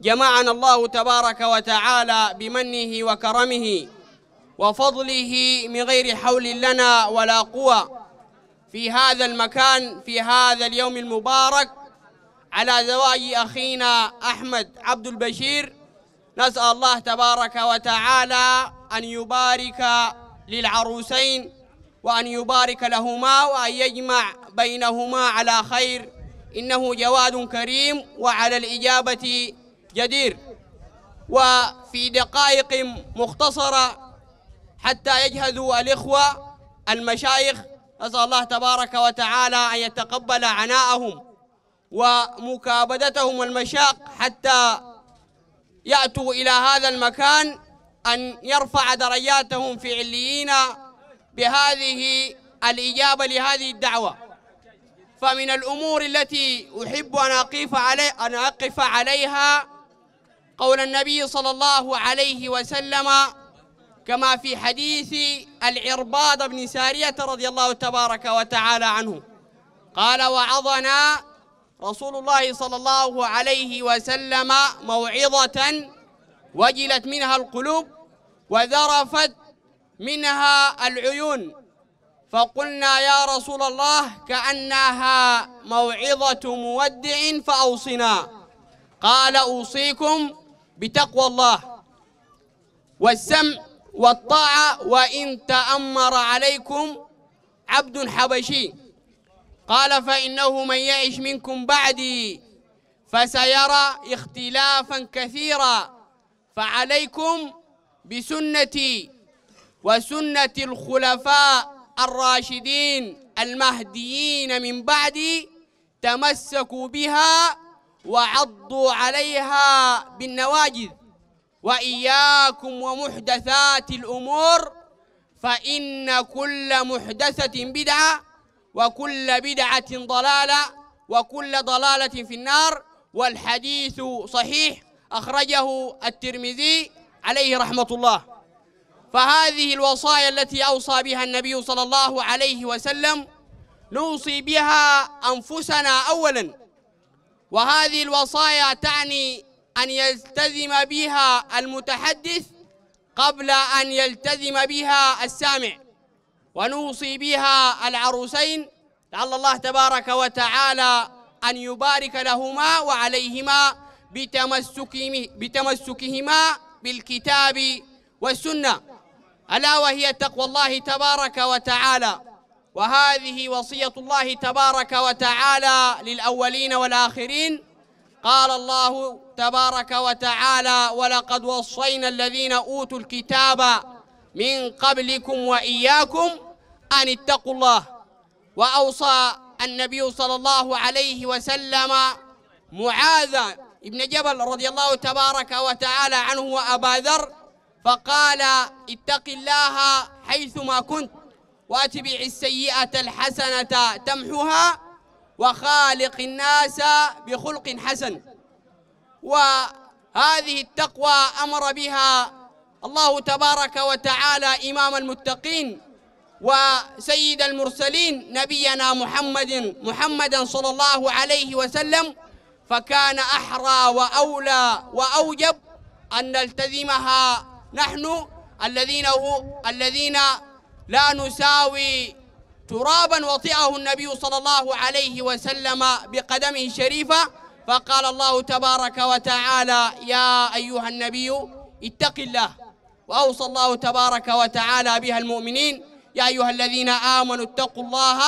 جمعنا الله تبارك وتعالى بمنه وكرمه وفضله من غير حول لنا ولا قوى في هذا المكان في هذا اليوم المبارك على زواج أخينا أحمد عبد البشير نسأل الله تبارك وتعالى أن يبارك للعروسين وأن يبارك لهما وأن يجمع بينهما على خير إنه جواد كريم وعلى الإجابة جدير وفي دقائق مختصرة حتى يجهزوا الإخوة المشايخ نسأل الله تبارك وتعالى أن يتقبل عناءهم ومكابدتهم والمشاق حتى يأتوا إلى هذا المكان أن يرفع درجاتهم في عليين بهذه الإجابة لهذه الدعوة فمن الأمور التي أحب أن أقف, علي أن أقف عليها قول النبي صلى الله عليه وسلم كما في حديث العرباض بن سارية رضي الله تبارك وتعالى عنه قال وعظنا رسول الله صلى الله عليه وسلم موعظة وجلت منها القلوب وذرفت منها العيون فقلنا يا رسول الله كأنها موعظة مودع فأوصنا قال أوصيكم بتقوى الله والسمع والطاعة وإن تأمر عليكم عبد حبشي قال فإنه من يعش منكم بعدي فسيرى اختلافا كثيرا فعليكم بسنتي وسنة الخلفاء الراشدين المهديين من بعدي تمسكوا بها وعضوا عليها بالنواجذ وإياكم ومحدثات الأمور فإن كل محدثة بدعة وكل بدعة ضلالة وكل ضلالة في النار والحديث صحيح أخرجه الترمذي عليه رحمة الله فهذه الوصايا التي أوصى بها النبي صلى الله عليه وسلم نوصي بها أنفسنا أولاً وهذه الوصايا تعني أن يلتزم بها المتحدث قبل أن يلتزم بها السامع ونوصي بها العروسين لعل الله تبارك وتعالى أن يبارك لهما وعليهما بتمسكهما بالكتاب والسنة ألا وهي تقوى الله تبارك وتعالى وهذه وصية الله تبارك وتعالى للأولين والآخرين قال الله تبارك وتعالى ولقد وصينا الذين أوتوا الكتاب من قبلكم وإياكم أن اتقوا الله وأوصى النبي صلى الله عليه وسلم معاذ بن جبل رضي الله تبارك وتعالى عنه وأبا ذر فقال اتق الله حيثما كنت واتبع السيئة الحسنة تمحها وخالق الناس بخلق حسن وهذه التقوى أمر بها الله تبارك وتعالى إمام المتقين وسيد المرسلين نبينا محمد محمدا صلى الله عليه وسلم فكان أحرى وأولى وأوجب أن نلتزمها نحن الذين الذين لا نساوي ترابا وطئه النبي صلى الله عليه وسلم بقدمه الشريفة فقال الله تبارك وتعالى يا أيها النبي اتق الله وأوصى الله تبارك وتعالى بها المؤمنين يا أيها الذين آمنوا اتقوا الله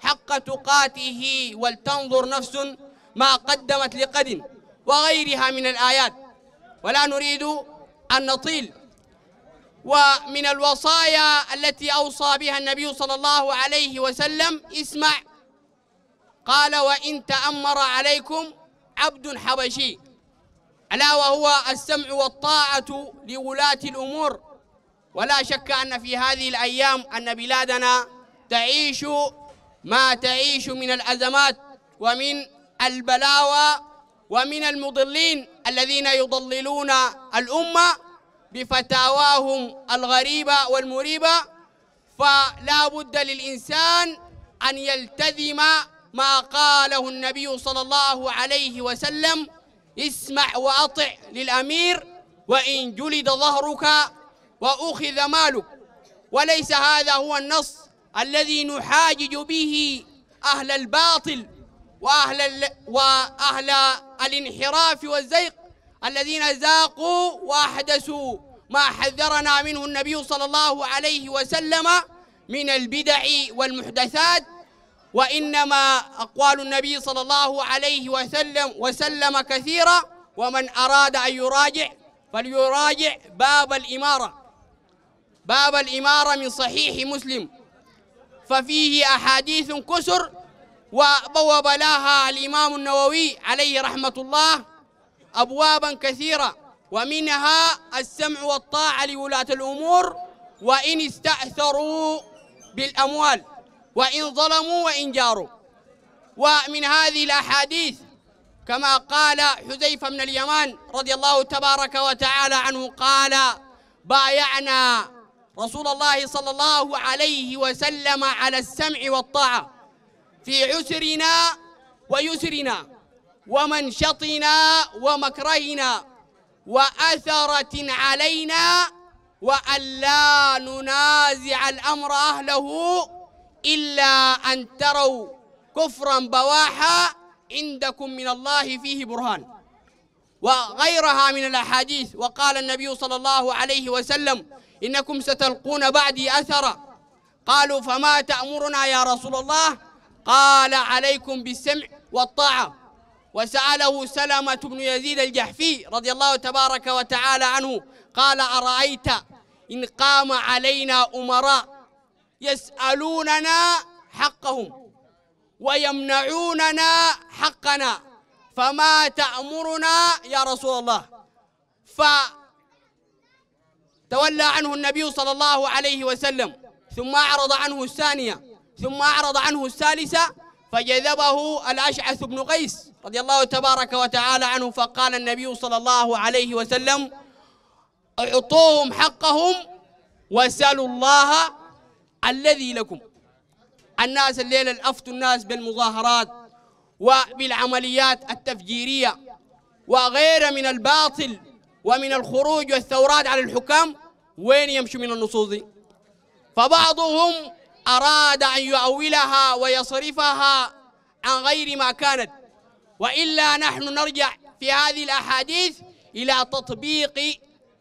حق تقاته ولتنظر نفس ما قدمت لقد وغيرها من الآيات ولا نريد أن نطيل ومن الوصايا التي أوصى بها النبي صلى الله عليه وسلم اسمع قال وإن تأمر عليكم عبد حبشي ألا وهو السمع والطاعة لولاة الأمور ولا شك أن في هذه الأيام أن بلادنا تعيش ما تعيش من الأزمات ومن البلاوى ومن المضلين الذين يضللون الأمة بفتاواهم الغريبة والمريبة فلا بد للإنسان أن يلتزم ما قاله النبي صلى الله عليه وسلم اسمع وأطع للأمير وإن جلد ظهرك وأخذ مالك وليس هذا هو النص الذي نحاجج به أهل الباطل وأهل, وأهل الانحراف والزيق الذين ذاقوا وأحدثوا ما حذرنا منه النبي صلى الله عليه وسلم من البدع والمحدثات وإنما أقوال النبي صلى الله عليه وسلم وسلم كثيره ومن أراد أن يراجع فليراجع باب الإمارة باب الإمارة من صحيح مسلم ففيه أحاديث كسر وبوب لها الإمام النووي عليه رحمة الله أبوابا كثيرة ومنها السمع والطاعة لولاة الأمور وإن استأثروا بالأموال وإن ظلموا وإن جاروا ومن هذه الأحاديث كما قال حذيفة بن اليمان رضي الله تبارك وتعالى عنه قال بايعنا رسول الله صلى الله عليه وسلم على السمع والطاعة في عسرنا ويسرنا ومنشطنا ومكرهنا وأثرة علينا وأن لا ننازع الأمر أهله إلا أن تروا كفرا بواحا عندكم من الله فيه برهان وغيرها من الأحاديث وقال النبي صلى الله عليه وسلم إنكم ستلقون بعدي أثرا قالوا فما تأمرنا يا رسول الله قال عليكم بالسمع والطاعة وسأله سلمة بن يزيد الجحفي رضي الله تبارك وتعالى عنه قال أرأيت إن قام علينا أمراء يسألوننا حقهم ويمنعوننا حقنا فما تأمرنا يا رسول الله فتولى عنه النبي صلى الله عليه وسلم ثم أعرض عنه الثانية ثم أعرض عنه الثالثة فجذبه الأشعث بن قيس رضي الله تبارك وتعالى عنه فقال النبي صلى الله عليه وسلم اعطوهم حقهم واسألوا الله الذي لكم الناس الليلة أفتوا الناس بالمظاهرات وبالعمليات التفجيرية وغير من الباطل ومن الخروج والثورات على الحكام وين يمشوا من النصوص فبعضهم أراد أن يؤولها ويصرفها عن غير ما كانت وإلا نحن نرجع في هذه الأحاديث إلى تطبيق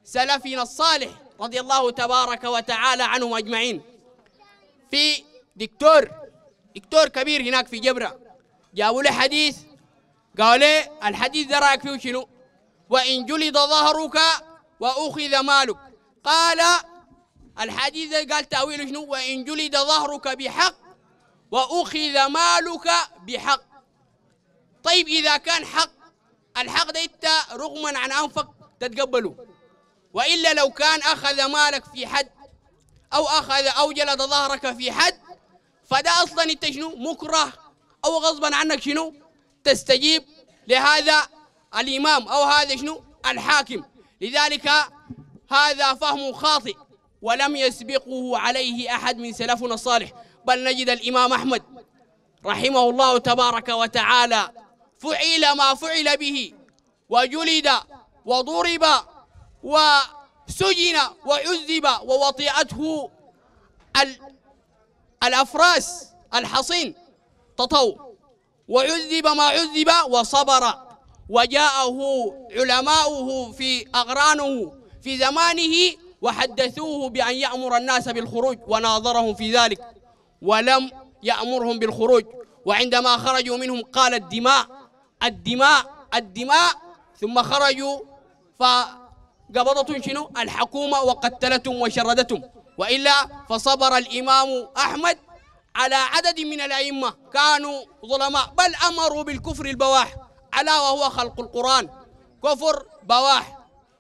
سلفنا الصالح رضي الله تبارك وتعالى عنهم أجمعين في دكتور دكتور كبير هناك في جبرة جابوا له حديث قالوا له الحديث ده رأيك فيه شنو وإن جلد ظهرك وأخذ مالك قال الحديث قال تأويله شنو وإن جلد ظهرك بحق وأخذ مالك بحق طيب إذا كان حق الحق ده أنت رغما عن أنفك تتقبله وإلا لو كان أخذ مالك في حد أو أخذ أو جلد ظهرك في حد فده أصلا أنت شنو مكره أو غصبا عنك شنو تستجيب لهذا الإمام أو هذا شنو الحاكم لذلك هذا فهم خاطئ ولم يسبقه عليه أحد من سلفنا الصالح بل نجد الإمام أحمد رحمه الله تبارك وتعالى فعل ما فعل به وجلد وضرب وسجن وعذب ووطئته الأفراس الحصين تطو وعذب ما عذب وصبر وجاءه علماؤه في أغرانه في زمانه وحدثوه بأن يأمر الناس بالخروج وناظرهم في ذلك ولم يأمرهم بالخروج وعندما خرجوا منهم قال الدماء الدماء الدماء ثم خرجوا فقبضتهم شنو الحكومة وقتلتهم وشردتهم وإلا فصبر الإمام أحمد على عدد من الأئمة كانوا ظلماء بل أمروا بالكفر البواح ألا وهو خلق القرآن كفر بواح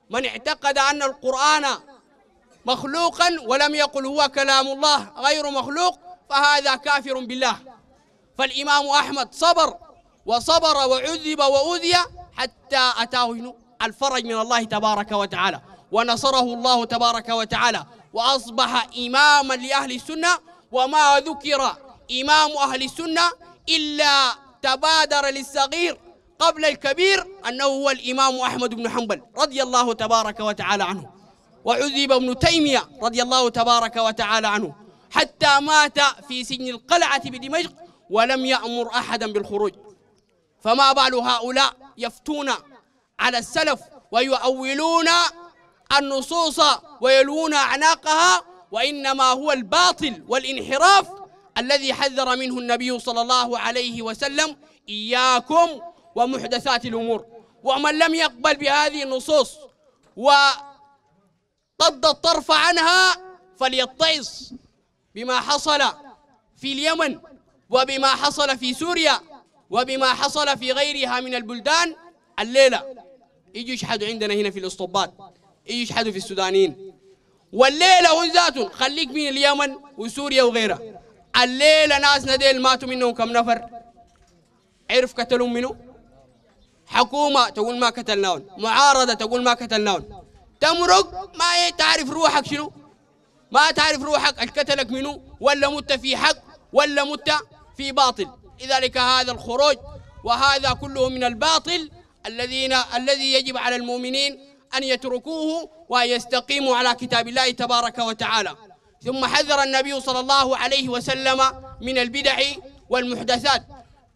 من اعتقد أن القرآن مخلوقا ولم يقل هو كلام الله غير مخلوق فهذا كافر بالله فالإمام أحمد صبر وصبر وعذب وأذي حتى أتاه الفرج من الله تبارك وتعالى ونصره الله تبارك وتعالى وأصبح إماما لأهل السنة وما ذكر إمام أهل السنة إلا تبادر للصغير قبل الكبير أنه هو الإمام أحمد بن حنبل رضي الله تبارك وتعالى عنه وعذب ابن تيمية رضي الله تبارك وتعالى عنه حتى مات في سجن القلعة بدمشق ولم يأمر أحدا بالخروج فما بال هؤلاء يفتون على السلف ويؤولون النصوص ويلوون أعناقها وإنما هو الباطل والانحراف الذي حذر منه النبي صلى الله عليه وسلم إياكم ومحدثات الأمور ومن لم يقبل بهذه النصوص و طد الطرف عنها فليتعظ بما حصل في اليمن وبما حصل في سوريا وبما حصل في غيرها من البلدان الليلة يجوا يشحدوا عندنا هنا في الاسطبات يجوا يشحدوا في السودانيين والليلة هون ذاتهم خليك من اليمن وسوريا وغيرها الليلة ناس نديل ماتوا منهم كم نفر عرف قتلهم منه حكومة تقول ما قتلناهم معارضة تقول ما قتلناهم تمرق ما تعرف روحك شنو ما تعرف روحك الكتلك منو ولا مت في حق ولا مت في باطل لذلك هذا الخروج وهذا كله من الباطل الذين الذي يجب على المؤمنين أن يتركوه ويستقيموا على كتاب الله تبارك وتعالى ثم حذر النبي صلى الله عليه وسلم من البدع والمحدثات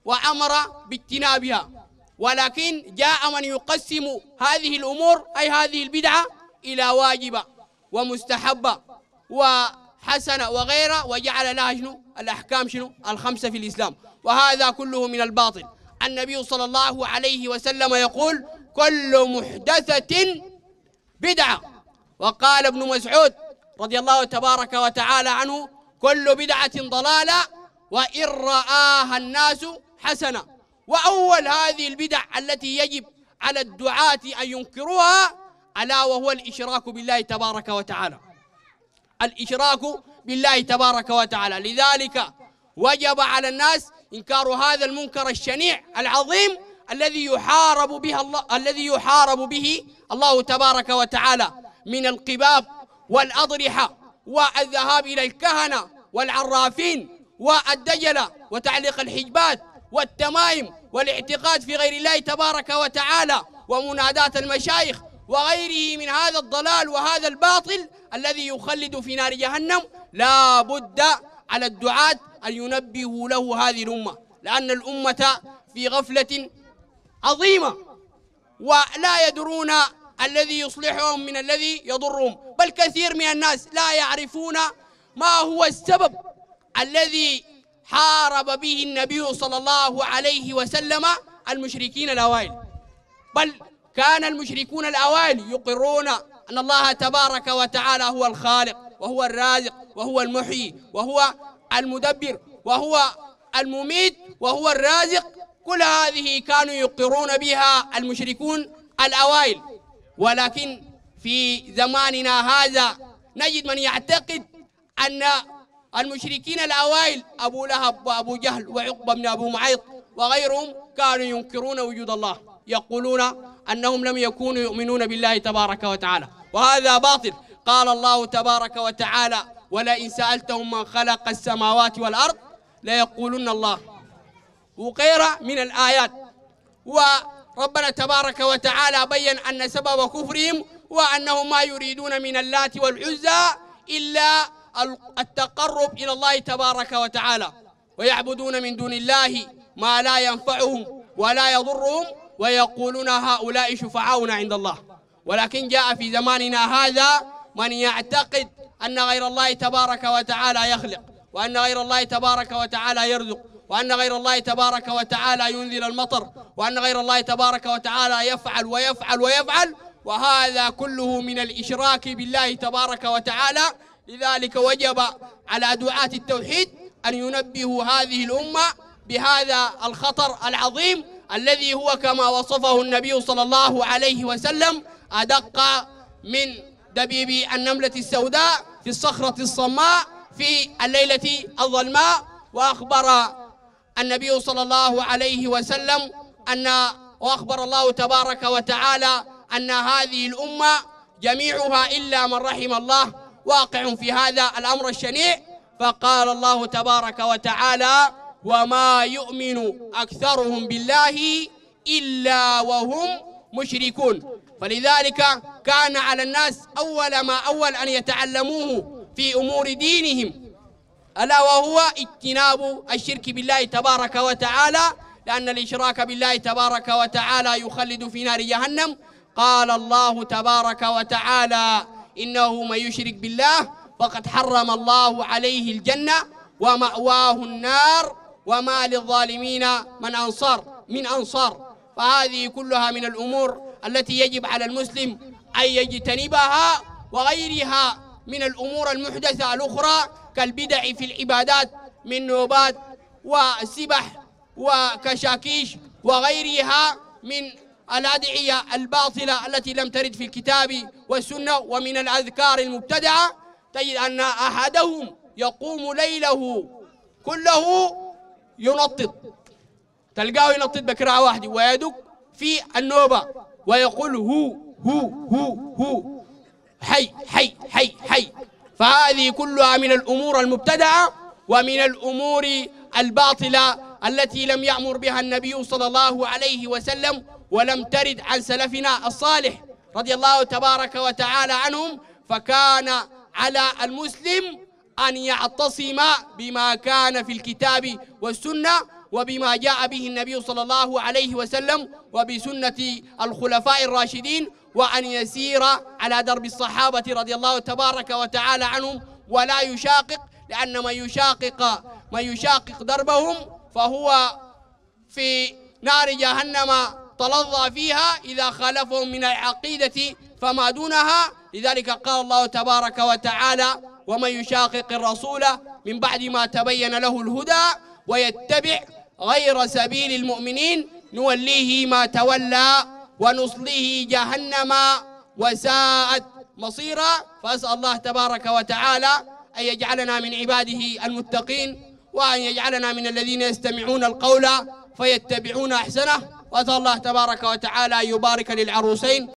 وأمر باجتنابها ولكن جاء من يقسم هذه الأمور أي هذه البدعة إلى واجبة ومستحبة وحسنة وغيرها وجعل لها شنو الأحكام شنو الخمسة في الإسلام وهذا كله من الباطل النبي صلى الله عليه وسلم يقول كل محدثة بدعة وقال ابن مسعود رضي الله تبارك وتعالى عنه كل بدعة ضلالة وإن رآها الناس حسنة وأول هذه البدع التي يجب على الدعاة أن ينكروها ألا وهو الإشراك بالله تبارك وتعالى الإشراك بالله تبارك وتعالى لذلك وجب على الناس إنكار هذا المنكر الشنيع العظيم الذي يحارب به الله الذي يحارب به الله تبارك وتعالى من القباب والأضرحة والذهاب إلى الكهنة والعرافين والدجلة وتعليق الحجبات والتمايم والاعتقاد في غير الله تبارك وتعالى ومنادات المشايخ وغيره من هذا الضلال وهذا الباطل الذي يخلد في نار جهنم لا بد على الدعاة أن ينبهوا له هذه الأمة لأن الأمة في غفلة عظيمة ولا يدرون الذي يصلحهم من الذي يضرهم بل كثير من الناس لا يعرفون ما هو السبب الذي حارب به النبي صلى الله عليه وسلم المشركين الأوائل بل كان المشركون الأوائل يقرون أن الله تبارك وتعالى هو الخالق وهو الرازق وهو المحيي وهو المدبر وهو المميت وهو الرازق كل هذه كانوا يقرون بها المشركون الأوائل ولكن في زماننا هذا نجد من يعتقد أن المشركين الأوائل أبو لهب وأبو جهل وعقبة بن أبو معيط وغيرهم كانوا ينكرون وجود الله يقولون أنهم لم يكونوا يؤمنون بالله تبارك وتعالى وهذا باطل قال الله تبارك وتعالى ولئن سألتهم من خلق السماوات والأرض ليقولن الله وغيره من الآيات وربنا تبارك وتعالى بين أن سبب كفرهم وأنهم ما يريدون من اللات والعزى إلا التقرب إلى الله تبارك وتعالى ويعبدون من دون الله ما لا ينفعهم ولا يضرهم ويقولون هؤلاء شفعاؤنا عند الله ولكن جاء في زماننا هذا من يعتقد أن غير الله تبارك وتعالى يخلق وأن غير الله تبارك وتعالى يرزق وأن غير الله تبارك وتعالى ينزل المطر وأن غير الله تبارك وتعالى يفعل ويفعل ويفعل وهذا كله من الإشراك بالله تبارك وتعالى لذلك وجب على دعاة التوحيد أن ينبهوا هذه الأمة بهذا الخطر العظيم الذي هو كما وصفه النبي صلى الله عليه وسلم أدق من دبيب النملة السوداء في الصخرة الصماء في الليلة الظلماء وأخبر النبي صلى الله عليه وسلم أن وأخبر الله تبارك وتعالى أن هذه الأمة جميعها إلا من رحم الله واقع في هذا الأمر الشنيع فقال الله تبارك وتعالى وما يؤمن أكثرهم بالله إلا وهم مشركون فلذلك كان على الناس أول ما أول أن يتعلموه في أمور دينهم ألا وهو اجتناب الشرك بالله تبارك وتعالى لأن الإشراك بالله تبارك وتعالى يخلد في نار جهنم قال الله تبارك وتعالى إنه من يشرك بالله فقد حرم الله عليه الجنة ومأواه النار وما للظالمين من أنصار من أنصار فهذه كلها من الأمور التي يجب على المسلم أن يجتنبها وغيرها من الأمور المحدثة الأخرى كالبدع في العبادات من نوبات وسبح وكشاكيش وغيرها من الأدعية الباطلة التي لم ترد في الكتاب والسنة ومن الأذكار المبتدعة تجد أن أحدهم يقوم ليله كله ينطط تلقاه ينطط بكرة واحدة ويدق في النوبة ويقول هو هو هو هو حي حي حي حي فهذه كلها من الأمور المبتدعة ومن الأمور الباطلة التي لم يأمر بها النبي صلى الله عليه وسلم ولم ترد عن سلفنا الصالح رضي الله تبارك وتعالى عنهم فكان على المسلم أن يعتصم بما كان في الكتاب والسنة وبما جاء به النبي صلى الله عليه وسلم وبسنة الخلفاء الراشدين وأن يسير على درب الصحابة رضي الله تبارك وتعالى عنهم ولا يشاقق لأن من يشاقق من يشاقق دربهم فهو في نار جهنم تلظى فيها إذا خالفهم من العقيدة فما دونها لذلك قال الله تبارك وتعالى ومن يشاقق الرسول من بعد ما تبين له الهدى ويتبع غير سبيل المؤمنين نوليه ما تولى ونصليه جهنم وساءت مصيرا فأسأل الله تبارك وتعالى أن يجعلنا من عباده المتقين وأن يجعلنا من الذين يستمعون القول فيتبعون أحسنه وأسأل الله تبارك وتعالى أن يبارك للعروسين